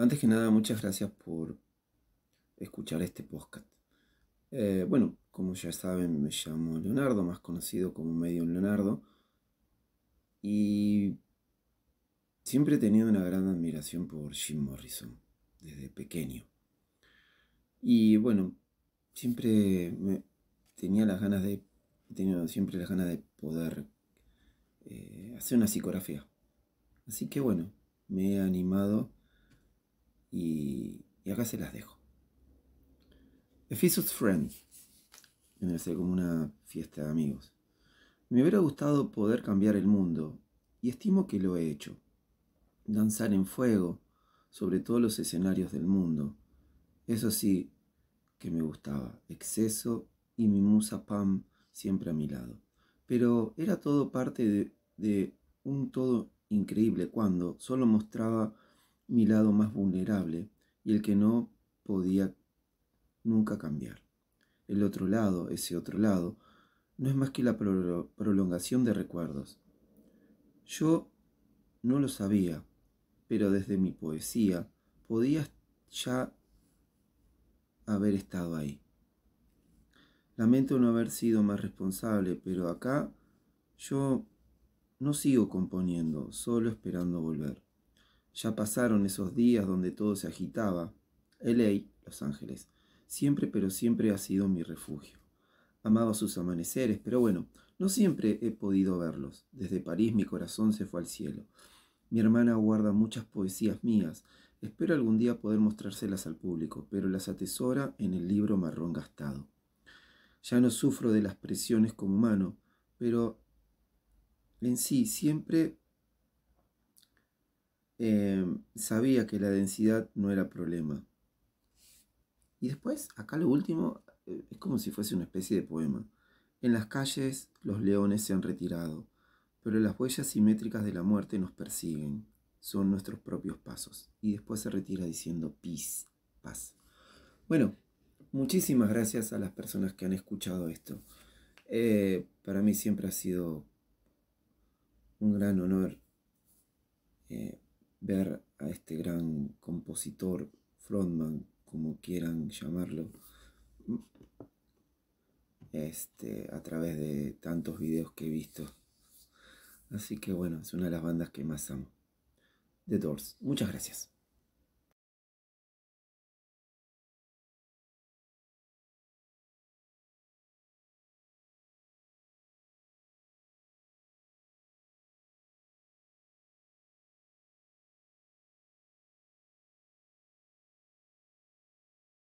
Antes que nada, muchas gracias por escuchar este podcast. Eh, bueno, como ya saben, me llamo Leonardo, más conocido como Medium Leonardo. Y siempre he tenido una gran admiración por Jim Morrison, desde pequeño. Y bueno, siempre tenía las ganas de, siempre las ganas de poder eh, hacer una psicografía. Así que bueno, me he animado y, acá se las dejo. Ephesus Friend. Me a como una fiesta de amigos. Me hubiera gustado poder cambiar el mundo, y estimo que lo he hecho. Danzar en fuego, sobre todos los escenarios del mundo. Eso sí, que me gustaba. Exceso y mi musa Pam siempre a mi lado. Pero era todo parte de, de un todo increíble cuando solo mostraba mi lado más vulnerable y el que no podía nunca cambiar. El otro lado, ese otro lado, no es más que la prolongación de recuerdos. Yo no lo sabía, pero desde mi poesía podía ya haber estado ahí. Lamento no haber sido más responsable, pero acá yo no sigo componiendo, solo esperando volver. Ya pasaron esos días donde todo se agitaba. LA, Los Ángeles, siempre pero siempre ha sido mi refugio. Amaba sus amaneceres, pero bueno, no siempre he podido verlos. Desde París mi corazón se fue al cielo. Mi hermana guarda muchas poesías mías. Espero algún día poder mostrárselas al público, pero las atesora en el libro marrón gastado. Ya no sufro de las presiones como humano, pero en sí siempre Em, sabía que la densidad no era problema. Y después, acá lo último, eh, es como si fuese una especie de poema. En las calles los leones se han retirado, pero las huellas simétricas de la muerte nos persiguen. Son nuestros propios pasos. Y después se retira diciendo peace, paz. Bueno, muchísimas gracias a las personas que han escuchado esto. Eh, para mí siempre ha sido un gran honor eh, ver a este gran compositor, frontman, como quieran llamarlo, este, a través de tantos videos que he visto. Así que bueno, es una de las bandas que más amo. The Doors. Muchas gracias.